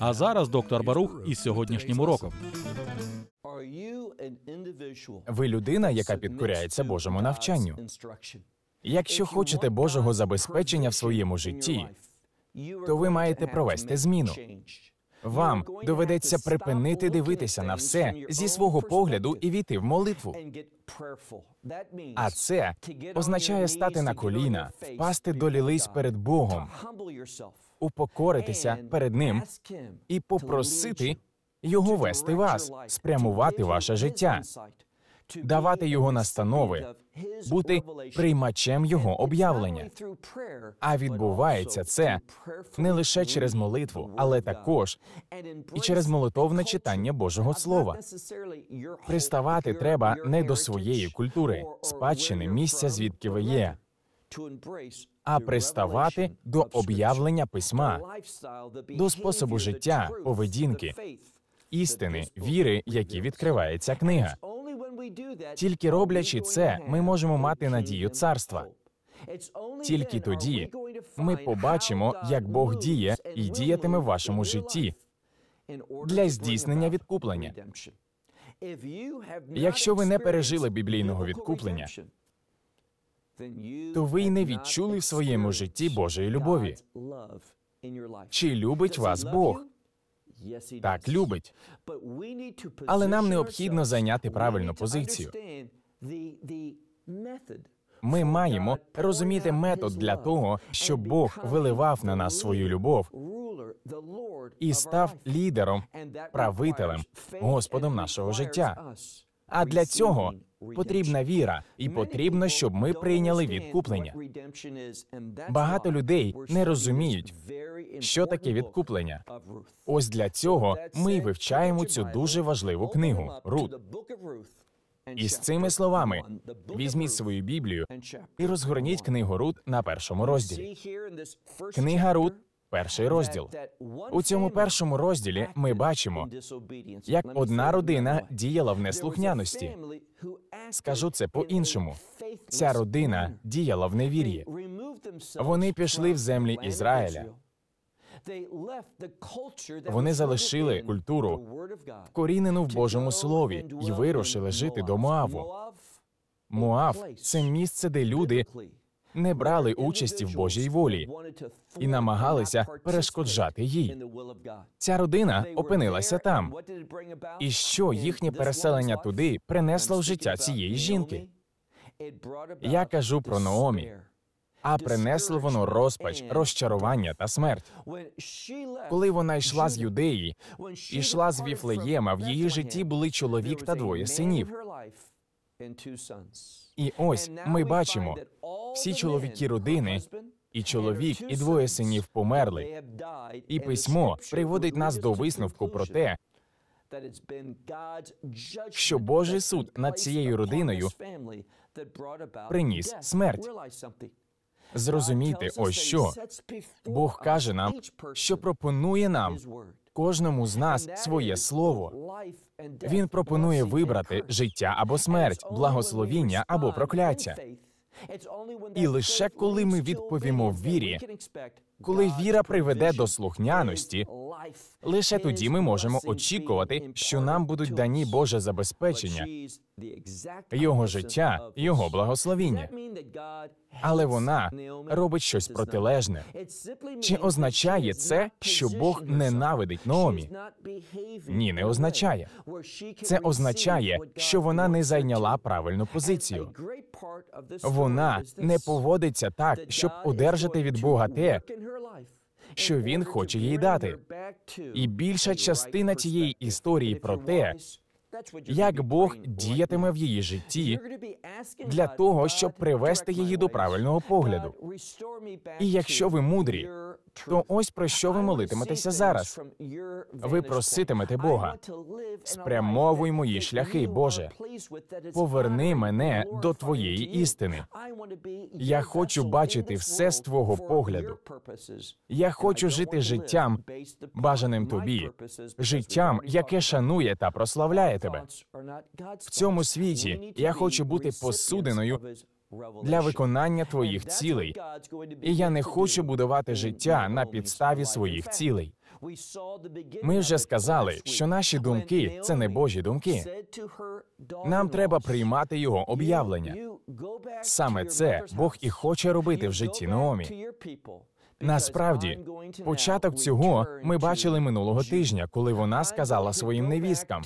А зараз доктор Барух із сьогоднішнім уроком. Ви людина, яка підкоряється Божому навчанню. Якщо хочете Божого забезпечення в своєму житті, то ви маєте провести зміну. Вам доведеться припинити дивитися на все зі свого погляду і війти в молитву. А це означає стати на коліна, впасти до лілиць перед Богом, упокоритися перед ним і попросити його вести вас, спрямувати ваше життя, давати його настанови, бути приймачем його об'явлення. А відбувається це не лише через молитву, але також і через молитовне читання Божого Слова. Приставати треба не до своєї культури, спадщини місця, звідки ви є а приставати до об'явлення письма, до способу життя, поведінки, істини, віри, які відкриває ця книга. Тільки роблячи це, ми можемо мати надію царства. Тільки тоді ми побачимо, як Бог діє і діятиме в вашому житті для здійснення відкуплення. Якщо ви не пережили біблійного відкуплення, то ви й не відчули в своєму житті Божої любові. Чи любить вас Бог? Так, любить. Але нам необхідно зайняти правильну позицію. Ми маємо розуміти метод для того, щоб Бог виливав на нас свою любов і став лідером, правителем, господом нашого життя. А для цього Потрібна віра, і потрібно, щоб ми прийняли відкуплення. Багато людей не розуміють, що таке відкуплення. Ось для цього ми вивчаємо цю дуже важливу книгу Рут. І з цими словами візьміть свою Біблію і розгорніть книгу Рут на першому розділі. Книга Рут Перший розділ у цьому першому розділі ми бачимо, як одна родина діяла в неслухняності. Скажу це по-іншому. Ця родина діяла в невір'ї. Вони пішли в землі Ізраїля. Вони залишили культуру вкорінену в Божому слові і вирушили жити до Моаву. Моав це місце, де люди не брали участі в Божій волі і намагалися перешкоджати їй. Ця родина опинилася там. І що їхнє переселення туди принесло в життя цієї жінки? Я кажу про Наомі. А принесло воно розпач, розчарування та смерть. Коли вона йшла з юдеї, йшла з Віфлеєма. В її житті були чоловік та двоє синів. І ось ми бачимо всі чоловіки родини, і чоловік, і двоє синів померли. І письмо приводить нас до висновку про те, що Божий суд над цією родиною приніс смерть. Зрозумійте, ось що Бог каже нам, що пропонує нам кожному з нас своє слово, він пропонує вибрати життя або смерть, благословіння або прокляття. І лише коли ми відповімо в вірі, коли віра приведе до слухняності, лише тоді ми можемо очікувати, що нам будуть дані Боже забезпечення, його життя, його благословіння. Але вона робить щось протилежне. Чи означає це, що Бог ненавидить Наомі? Ні, не означає. Це означає, що вона не зайняла правильну позицію. Вона не поводиться так, щоб одержати від Бога те що він хоче їй дати. І більша частина цієї історії про те, як Бог діятиме в її житті для того, щоб привести її до правильного погляду. І якщо ви мудрі, то ось про що ви молитиметеся зараз. Ви проситимете Бога. Спрямовуй мої шляхи, Боже. Поверни мене до твоєї істини. Я хочу бачити все з твого погляду. Я хочу жити життям, бажаним тобі, життям, яке шанує та прославляє обирає тебе в цьому світі. Я хочу бути посудиною для виконання твоїх цілей. І я не хочу будувати життя на підставі своїх цілей. Ми вже сказали, що наші думки це не Божі думки. Нам треба приймати його об'явлення. Саме це Бог і хоче робити в житті Наомі. Насправді, початок цього ми бачили минулого тижня, коли вона сказала своїм невісткам: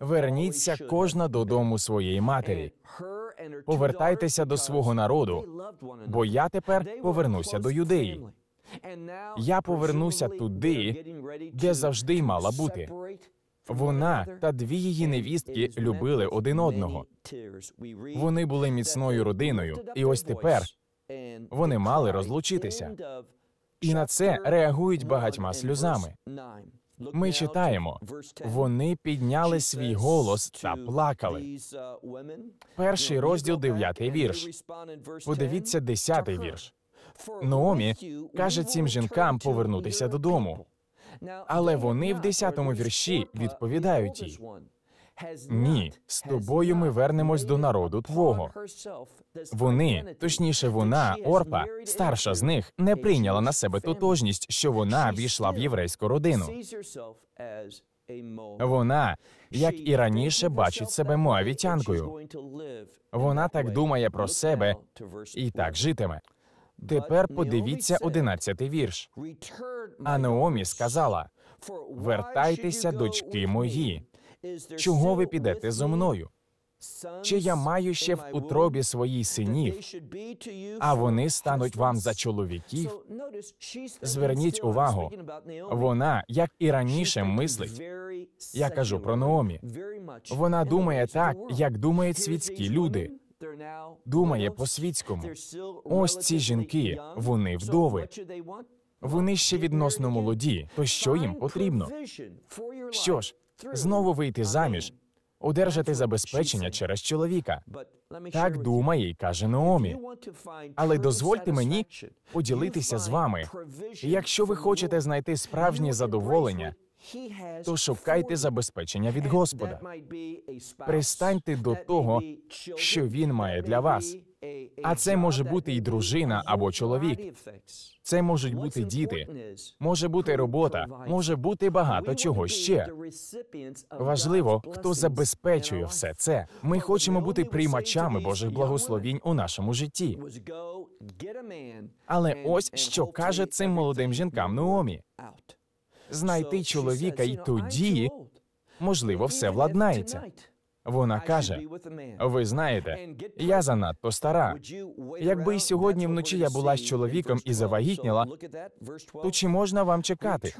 Верніться кожна додому своєї матері. Повертайтеся до свого народу. Бо я тепер повернуся до юдеї. Я повернуся туди, де завжди мала бути. Вона та дві її невістки любили один одного. Вони були міцною родиною, і ось тепер вони мали розлучитися. І на це реагують багатьма сльозами. Ми читаємо, вони підняли свій голос та плакали. Uh, Перший розділ, дев'ятий вірш. Подивіться, десятий вірш. Наомі каже цим жінкам повернутися додому. Але вони в десятому вірші uh, відповідають їй ні, з тобою ми вернемось до народу твого. Вони, точніше, вона, Орпа, старша з них, не прийняла на себе тотожність, що вона війшла в єврейську родину. Вона, як і раніше, бачить себе моавітянкою. Вона так думає про себе і так житиме. Тепер подивіться одинадцятий вірш. А Наомі сказала: вертайтеся, дочки мої чого ви підете зо мною? Чи я маю ще в утробі своїй синів, а вони стануть вам за чоловіків? Зверніть увагу, вона, як і раніше, мислить. Я кажу про Наомі. Вона думає так, як думають світські люди. Думає по світському. Ось ці жінки, вони вдови. Вони ще відносно молоді. То що їм потрібно? Що ж? знову вийти заміж, одержати забезпечення через чоловіка. Так думає й каже Наомі. Але дозвольте мені поділитися з вами. Якщо ви хочете знайти справжнє задоволення, то шукайте забезпечення від Господа. Пристаньте до того, що він має для вас. А це може бути і дружина або чоловік. Це можуть бути діти, може бути робота, може бути багато чого ще. Важливо, хто забезпечує все це. Ми хочемо бути приймачами Божих благословінь у нашому житті. Але ось що каже цим молодим жінкам Наомі. знайти чоловіка, і тоді можливо все владнається. Вона каже: ви знаєте, я занадто стара. Якби і сьогодні вночі я була з чоловіком і завагітніла, то чи можна вам чекати?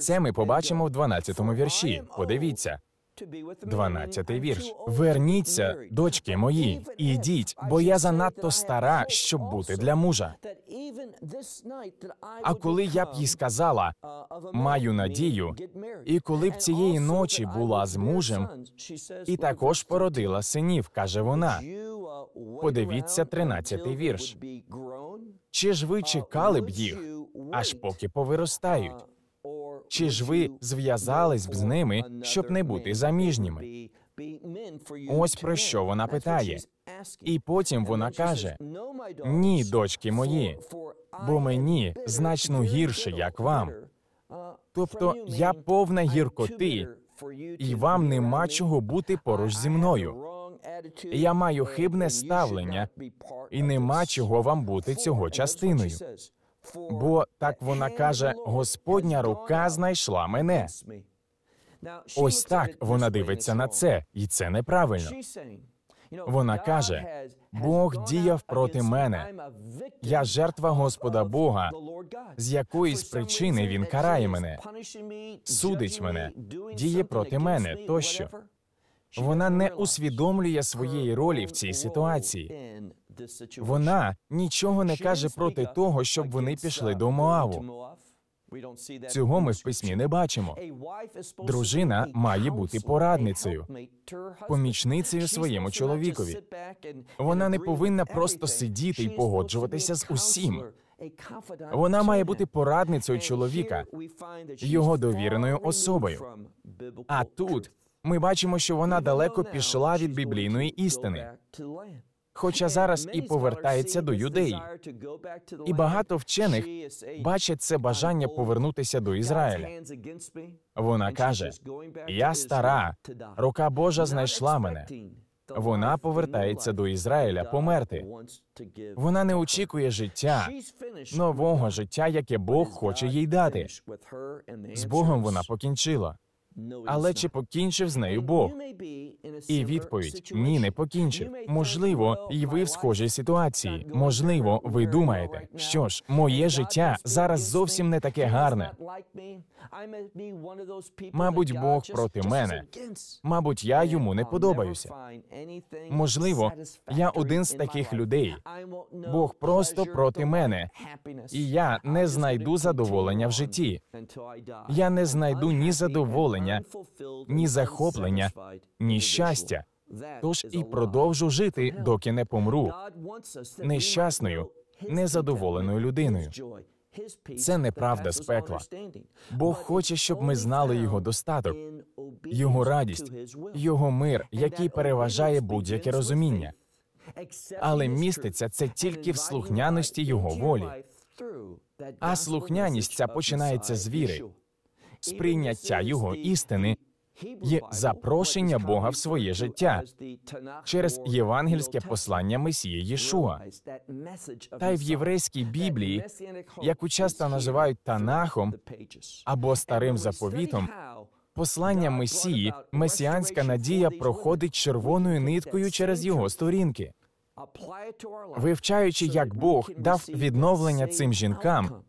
Це ми побачимо uh, в 12-му вірші. Подивіться. 12-й вірш. Верніться, дочки мої, і йдіть, бо я занадто стара, щоб бути для мужа. А коли я б їй сказала, uh, маю надію, і коли б цієї ночі була з мужем, і також породила синів, каже вона. Подивіться, 13 вірш. Чи ж ви uh, чекали б їх, аж поки повиростають? Uh, чи ж ви зв'язались б з ними, щоб не бути заміжніми? Ось про що вона питає, і потім вона каже: ні, дочки мої, бо мені значно гірше, як вам. Тобто я повна гіркоти, і вам нема чого бути поруч зі мною. Я маю хибне ставлення, і нема чого вам бути цього частиною бо так вона каже: Господня рука знайшла мене. Ось так вона дивиться на це, і це неправильно. Вона каже: Бог діяв проти мене. Я жертва Господа Бога. З якоїсь причини він карає мене, судить мене, діє проти мене тощо. Вона не усвідомлює своєї ролі в цій ситуації. Вона нічого не каже проти того, щоб вони пішли uh, до Моаву. Цього ми в письмі не бачимо. Дружина має бути порадницею, помічницею своєму чоловікові. Вона не повинна просто сидіти і погоджуватися з усім. Вона має бути порадницею чоловіка, його довіреною особою. А тут ми бачимо, що вона далеко пішла від біблійної істини хоча зараз і повертається до юдеї. І багато вчених бачать це бажання повернутися до Ізраїля. Вона каже: Я стара, рука Божа знайшла мене. Вона повертається до Ізраїля померти. Вона не очікує життя, нового життя, яке Бог хоче їй дати. З Богом вона покінчила. Але чи покінчив з нею Бог? І відповідь ні, не покінчив. Можливо, і ви в схожій ситуації. Можливо, ви думаєте, що ж, моє життя зараз зовсім не таке гарне. Мабуть, Бог проти мене. Мабуть, я йому не подобаюся. Можливо, я один з таких людей. Бог просто проти мене. І я не знайду задоволення в житті. Я не знайду ні задоволення натхнення, ні захоплення, ні щастя. Тож і продовжу жити, доки не помру. нещасною, незадоволеною людиною. Це неправда з пекла. Бог хоче, щоб ми знали його достаток, його радість, його мир, який переважає будь-яке розуміння. Але міститься це тільки в слухняності його волі. А слухняність ця починається з віри сприйняття його істини є запрошення Бога в своє життя через євангельське послання Месії Єшуа. Та й в єврейській біблії, яку часто називають танахом або старим заповітом. Послання Месії, месіанська надія проходить червоною ниткою через його сторінки. Вивчаючи, як Бог дав відновлення цим жінкам,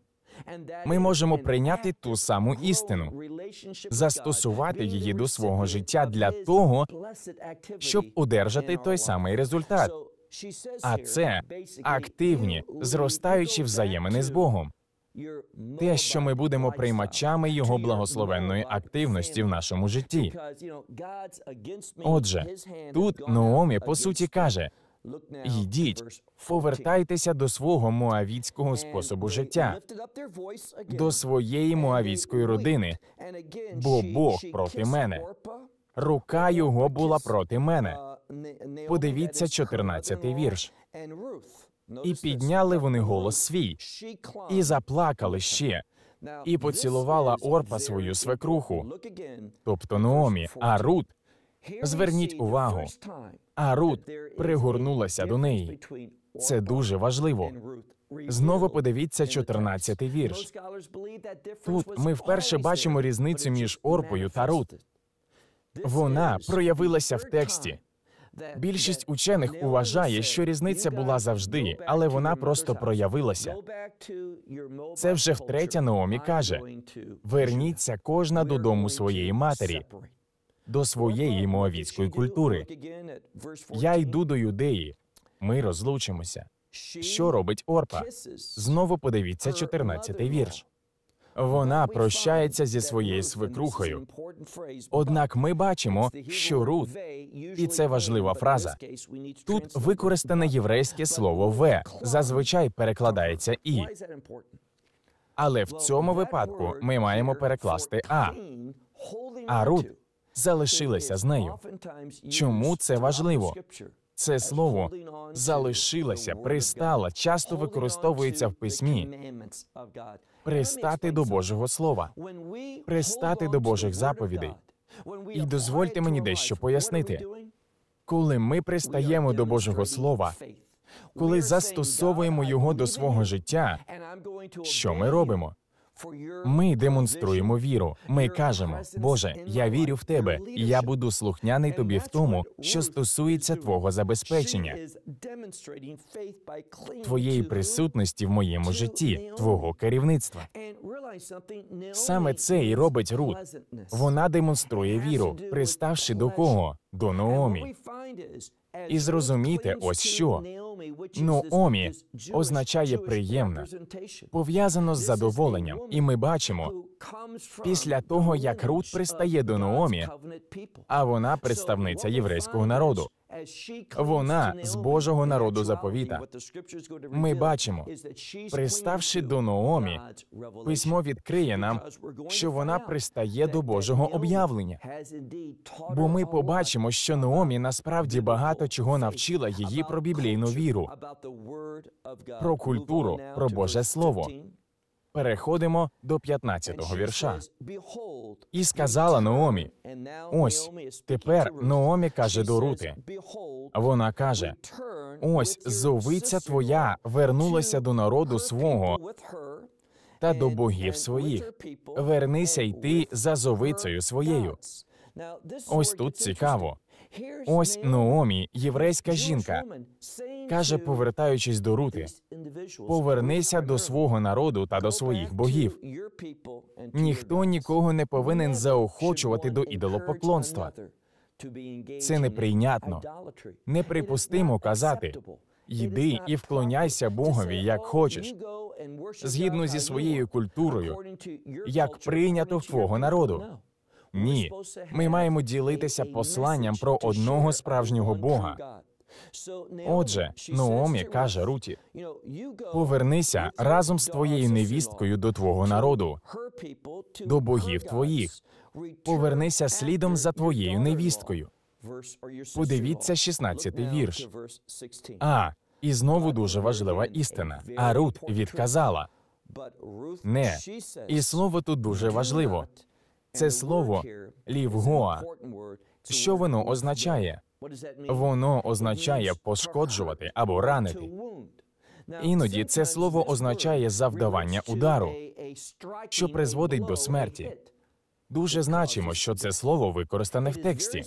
ми можемо прийняти ту саму істину, застосувати її до свого життя для того, щоб одержати той самий результат. А це активні, зростаючі взаємини з Богом. Те, що ми будемо приймачами його благословенної активності в нашому житті. Отже, тут Наомі по суті каже. Йдіть, повертайтеся до свого моавітського способу життя, до своєї моавітської родини, бо Бог проти мене. Рука його була проти мене. Uh, Подивіться 14 вірш. І підняли вони голос свій, і заплакали ще, і поцілувала орпа свою свекруху, тобто Наомі, а Рут Зверніть увагу, а Рут пригорнулася до неї. Це дуже важливо. Знову подивіться 14 вірш. Тут ми вперше бачимо різницю між Орпою та Рут. Вона проявилася в тексті. Більшість учених уважає, що різниця була завжди, але вона просто проявилася. Це вже втретє Наомі каже: верніться кожна додому своєї матері до своєї моавіцької культури. Я йду до юдеї, ми розлучимося. Що робить Орпа? Знову подивіться 14 вірш. Вона прощається зі своєю свекрухою. Однак ми бачимо, що Рут, і це важлива фраза. Тут використане єврейське слово ве зазвичай перекладається і але в цьому випадку ми маємо перекласти а. А Рут Залишилася з нею. Чому це важливо? Це слово залишилася, пристала, часто використовується в письмі. Пристати до Божого Слова, пристати до Божих заповідей. І дозвольте мені дещо пояснити. Коли ми пристаємо до Божого Слова, коли застосовуємо його до свого життя, що ми робимо? Ми демонструємо віру. Ми кажемо, Боже, я вірю в тебе, і я буду слухняний тобі в тому, що стосується твого забезпечення, твоєї присутності в моєму житті, твого керівництва. Саме це і робить Рут. Вона демонструє віру, приставши до кого? До Наомі і зрозуміти, ось що Наомі ну, означає приємна, пов'язано з задоволенням, і ми бачимо після того, як Рут пристає до Наомі, а вона представниця єврейського народу. Вона з Божого народу заповіта. Ми бачимо, приставши до Ноомі, письмо відкриє нам, що вона пристає до Божого об'явлення. Бо ми побачимо, що Ноомі насправді багато чого навчила її про біблійну віру, про культуру, про Боже Слово. Переходимо до 15-го вірша. І сказала Наомі, ось тепер Ноомі каже до Рути. Вона каже: ось зовиця твоя вернулася до народу свого та до богів своїх. Вернися й ти за зовицею своєю. Ось тут цікаво. Ось ноомі єврейська жінка, каже, повертаючись до рути, повернися до свого народу та до своїх богів. Ніхто нікого не повинен заохочувати до ідолопоклонства. Це неприйнятно. Неприпустимо казати йди і вклоняйся Богові як oh, хочеш, згідно зі своєю культурою, як прийнято в твого народу. Ні, ми маємо ділитися посланням про одного справжнього Бога. Отже, Наомі каже Руті, повернися разом з твоєю невісткою до твого народу, до богів твоїх. Повернися слідом за твоєю невісткою. Подивіться 16-й вірш. А, і знову дуже важлива істина. А Рут відказала. Не, і слово тут дуже важливо. Це слово лівгоа. Що воно означає? Воно означає пошкоджувати або ранити. Іноді це слово означає завдавання удару, що призводить до смерті. Дуже значимо, що це слово використане в тексті.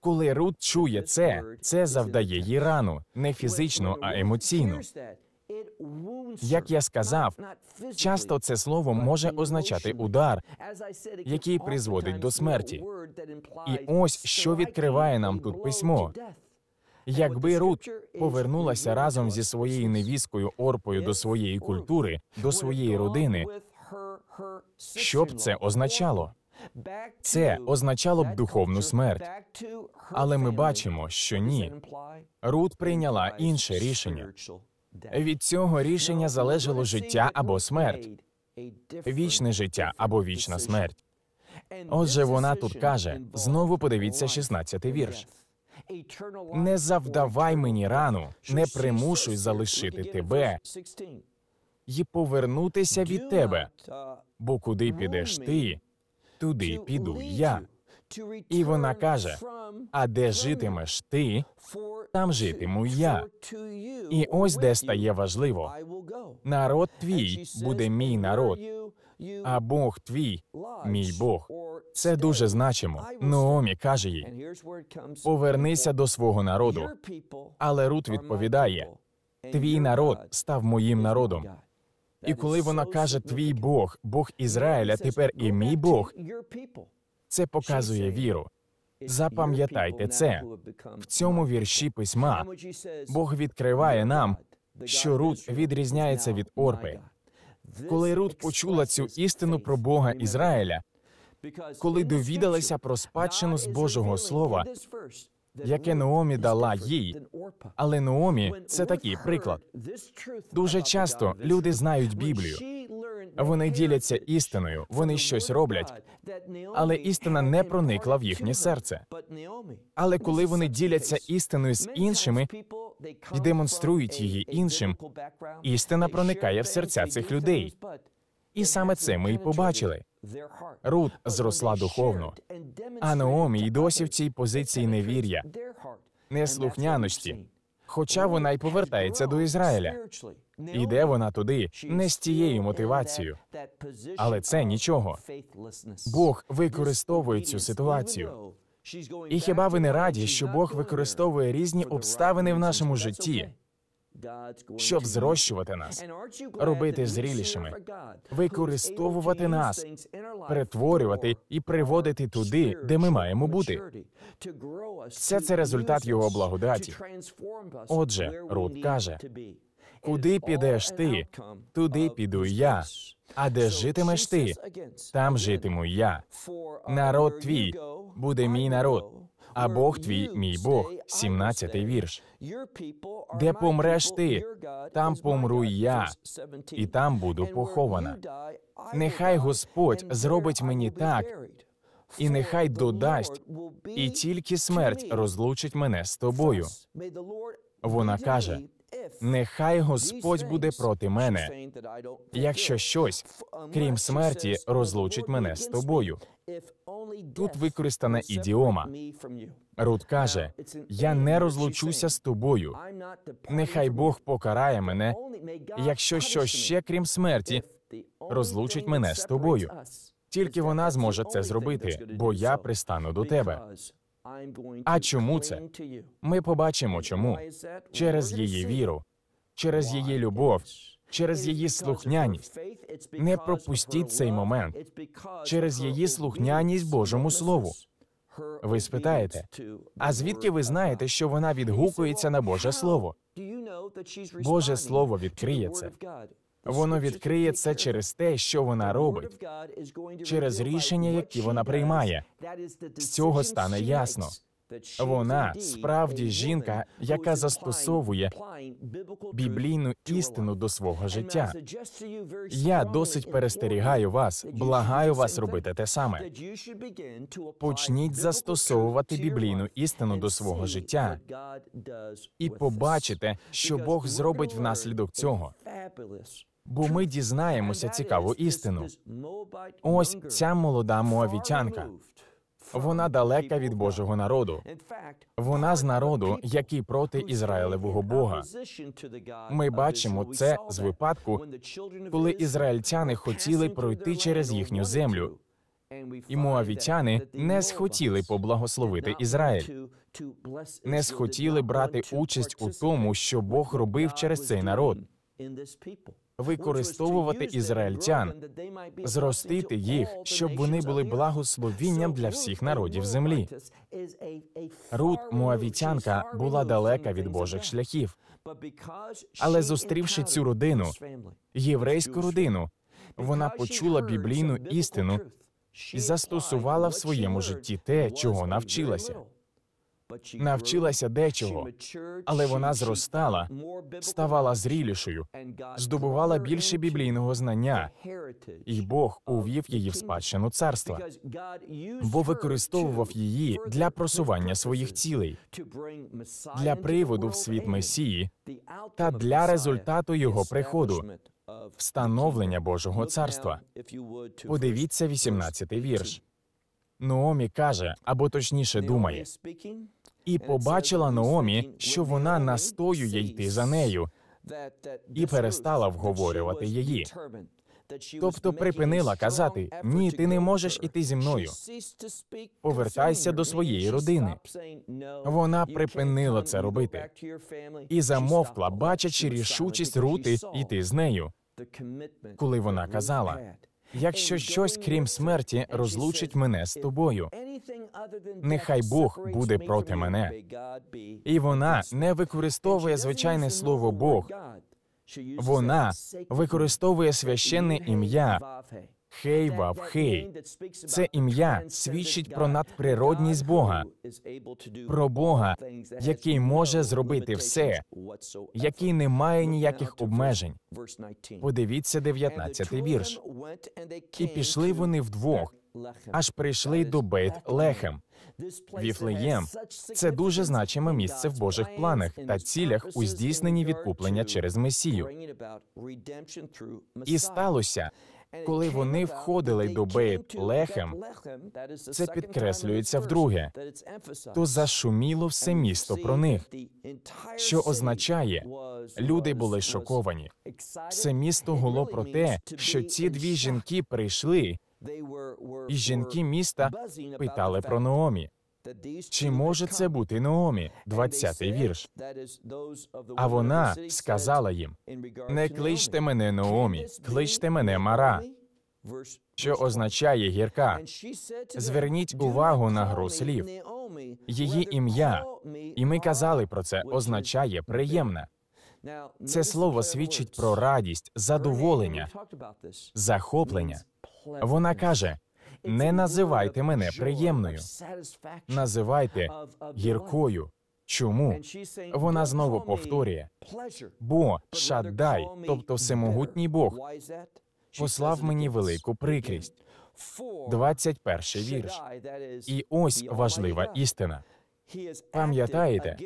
Коли Рут чує це, це завдає їй рану не фізично, а емоційно. Як я сказав, часто це слово може означати удар, який призводить до смерті. І ось що відкриває нам тут письмо. Якби Рут повернулася разом зі своєю невісткою Орпою до своєї культури, до своєї родини, що б це означало? Це означало б духовну смерть. Але ми бачимо, що ні. Рут прийняла інше рішення. Від цього рішення залежало життя або смерть, вічне життя або вічна смерть. Отже, вона тут каже: знову подивіться 16 вірш. Не завдавай мені рану, не примушуй залишити тебе і повернутися від тебе, бо куди підеш ти, туди піду я. І вона каже: А де житимеш ти, там житиму я. І ось де стає важливо. Народ твій буде мій народ, а Бог твій, мій Бог. Це дуже значимо. Ноомі каже їй: повернися до свого народу. Але Рут відповідає: Твій народ став моїм народом. І коли вона каже Твій Бог, Бог Ізраїля, тепер і мій Бог, це показує віру. Запам'ятайте це в цьому вірші письма. Бог відкриває нам, що Рут відрізняється від Орпи. Коли Рут почула цю істину про Бога Ізраїля, коли довідалася про спадщину з Божого Слова, яке Наомі дала їй, але Наомі – це такий приклад. Дуже часто люди знають Біблію. Вони діляться істиною, вони щось роблять, але істина не проникла в їхнє серце. Але коли вони діляться істиною з іншими, і демонструють її іншим, істина проникає в серця цих людей. І саме це ми й побачили. Рут зросла духовно, а Наомі й досі в цій позиції невір'я, неслухняності хоча вона й повертається до Ізраїля. Іде вона туди не з тією мотивацією, але це нічого. Бог використовує цю ситуацію. І хіба ви не раді, що Бог використовує різні обставини в нашому житті? щоб зрощувати нас, робити зрілішими, використовувати нас, перетворювати і приводити туди, де ми маємо бути. Все це результат його благодаті. Отже, Рут каже: куди підеш ти, туди піду я. А де житимеш ти? Там житиму я. Uh, народ твій буде мій народ а Бог твій, мій Бог, 17-й вірш. Де помреш ти, там помру я, і там буду похована. Нехай Господь зробить мені так, і нехай додасть, і тільки смерть розлучить мене з тобою. Вона каже. Нехай Господь буде проти мене, якщо щось, uh, крім смерті, розлучить мене з тобою. Тут використана ідіома. Рут каже: Я не розлучуся з тобою. Нехай Бог покарає мене, якщо щось ще, крім смерті, розлучить мене з тобою. Тільки вона зможе це зробити, бо я пристану до тебе. А чому це? Ми побачимо чому через її віру, через її любов, через її слухняність. Не пропустіть цей момент через її слухняність Божому Слову. Ви спитаєте, а звідки ви знаєте, що вона відгукується на Боже Слово? Боже Слово відкриє це. Воно відкриє це через те, що вона робить, через рішення, які вона приймає. З цього стане ясно. Вона справді жінка, яка застосовує біблійну істину до свого життя. Я досить перестерігаю вас, благаю вас робити те саме. Почніть застосовувати біблійну істину до свого життя і побачите, що Бог зробить внаслідок цього бо ми дізнаємося цікаву істину. Ось ця молода муавітянка Вона далека від Божого народу. Вона з народу, який проти Ізраїлевого Бога. Ми бачимо це з випадку, коли ізраїльтяни хотіли пройти через їхню землю. І муавітяни не схотіли поблагословити Ізраїль. Не схотіли брати участь у тому, що Бог робив через цей народ використовувати ізраїльтян, зростити їх, щоб вони були благословінням для всіх народів землі. Рут Муавітянка була далека від Божих шляхів. але зустрівши цю родину, єврейську родину, вона почула біблійну істину і застосувала в своєму житті те, чого навчилася навчилася дечого, але вона зростала, ставала зрілішою, здобувала більше біблійного знання, і Бог увів її в спадщину царства, бо використовував її для просування своїх цілей, для приводу в світ Месії та для результату його приходу. Встановлення Божого царства. Подивіться 18-й вірш. Нуомі каже, або точніше думає і побачила Наомі, що вона настоює йти за нею, і перестала вговорювати її. Тобто припинила казати ні, ти не можеш іти зі мною. Повертайся до своєї родини. Вона припинила це робити. і замовкла, бачачи рішучість рути йти з нею. Коли вона казала якщо щось крім смерті розлучить мене з тобою, нехай Бог буде проти мене. І вона не використовує звичайне слово Бог. Вона використовує священне ім'я Хейва в Хей. Це ім'я свідчить про надприродність Бога, про Бога, який може зробити все, який не має ніяких обмежень. Подивіться 19-й вірш. І пішли вони вдвох. Аж прийшли до Бейт Лехем. Віфлеєм це дуже значиме місце в Божих планах та цілях у здійсненні відкуплення через Месію. І сталося, коли вони входили до Бейт Лехем, це підкреслюється вдруге. то зашуміло все місто про них. що означає, люди були шоковані. Все місто гуло про те, що ці дві жінки прийшли. і жінки міста питали про Наомі. Чи може це бути Наомі, 20-й вірш? А вона сказала їм: не кличте мене Наомі, кличте мене Мара, що означає гірка. Зверніть увагу на гру слів. Її ім'я, і ми казали про це, означає приємна. Це слово свідчить про радість, задоволення, захоплення. Вона каже: не називайте мене приємною, називайте гіркою. Чому вона знову повторює бо шаддай, тобто всемогутній Бог, послав мені велику прикрість. 21 вірш. І ось важлива істина. Пам'ятаєте,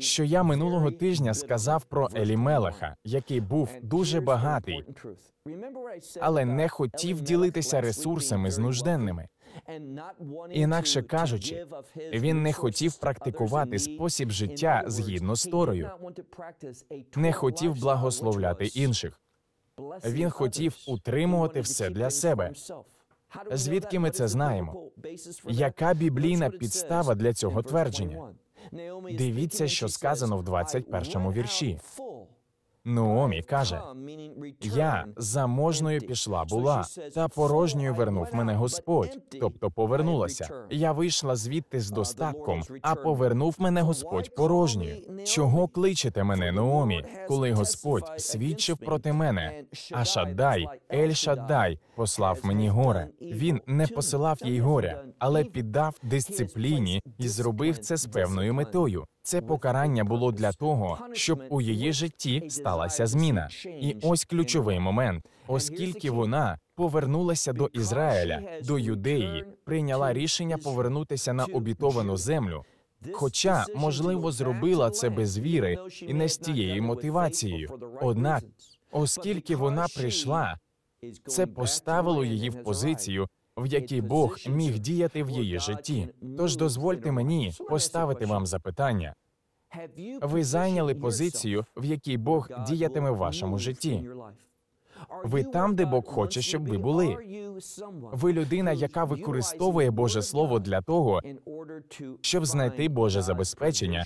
що я минулого тижня сказав про Елімелеха, який був дуже багатий, але не хотів ділитися ресурсами з нужденними. Інакше кажучи, він не хотів практикувати спосіб життя згідно з Торою, не хотів благословляти інших. Він хотів утримувати все для себе. Звідки ми це знаємо? Яка біблійна підстава для цього твердження? Дивіться, що сказано в 21-му вірші. Нуомі каже: я заможною пішла була, та порожньою вернув мене Господь, тобто повернулася. Я вийшла звідти з достатком, а повернув мене Господь порожньою. Чого кличете мене, Нуомі, коли Господь свідчив проти мене? А Шаддай, Ель Шаддай, послав мені горе. Він не посилав їй горя, але піддав дисципліні і зробив це з певною метою. Це покарання було для того, щоб у її житті сталася зміна. І ось ключовий момент, оскільки вона повернулася до Ізраїля, до юдеї, прийняла рішення повернутися на обітовану землю. Хоча, можливо, зробила це без віри і не з тією мотивацією. Однак, оскільки вона прийшла, це поставило її в позицію в якій Бог міг діяти в її житті. Тож дозвольте мені поставити вам запитання. Ви зайняли позицію, в якій Бог діятиме в вашому житті. Ви там, де Бог хоче, щоб ви були. Ви людина, яка використовує Боже Слово для того, щоб знайти Боже забезпечення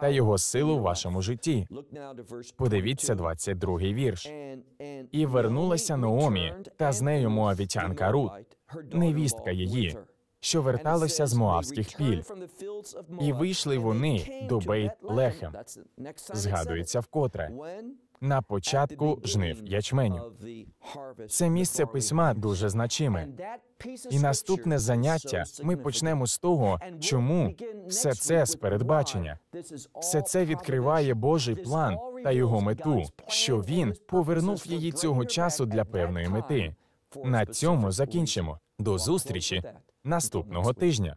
та його силу в вашому житті. Подивіться 22-й вірш. І вернулася Наомі та з нею Моавітянка Рут невістка її, що верталася з Моавських піль. І вийшли вони до Бейт Лехем. Згадується вкотре. На початку жнив ячменю. Це місце письма дуже значиме. І наступне заняття ми почнемо з того, чому все це з передбачення. Все це відкриває Божий план та його мету, що він повернув її цього часу для певної мети. На цьому закінчимо. До зустрічі наступного тижня.